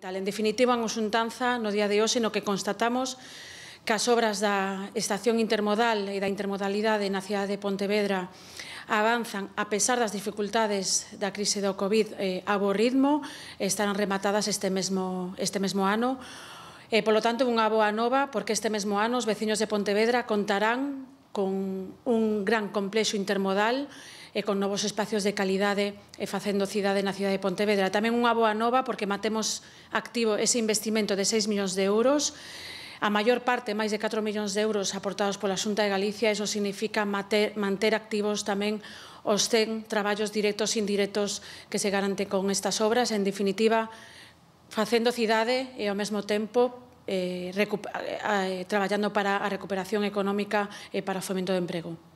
Tal, en definitiva, unha xuntanza no día de hoxe no que constatamos que as obras da estación intermodal e da intermodalidade na cidade de Pontevedra avanzan a pesar das dificultades da crise do Covid eh, a bo ritmo, estarán rematadas este mesmo, este mesmo ano. E, polo tanto, unha boa nova, porque este mesmo ano os veciños de Pontevedra contarán con un gran complexo intermodal e con novos espacios de calidade e facendo cidade na cidade de Pontevedra. Tamén unha boa nova porque matemos activo ese investimento de 6 millóns de euros A maior parte, máis de 4 millóns de euros aportados pola Xunta de Galicia, eso significa manter, activos tamén os 100 traballos directos e indirectos que se garanten con estas obras. En definitiva, facendo cidade e ao mesmo tempo eh, eh, eh traballando para a recuperación económica e para o fomento do emprego.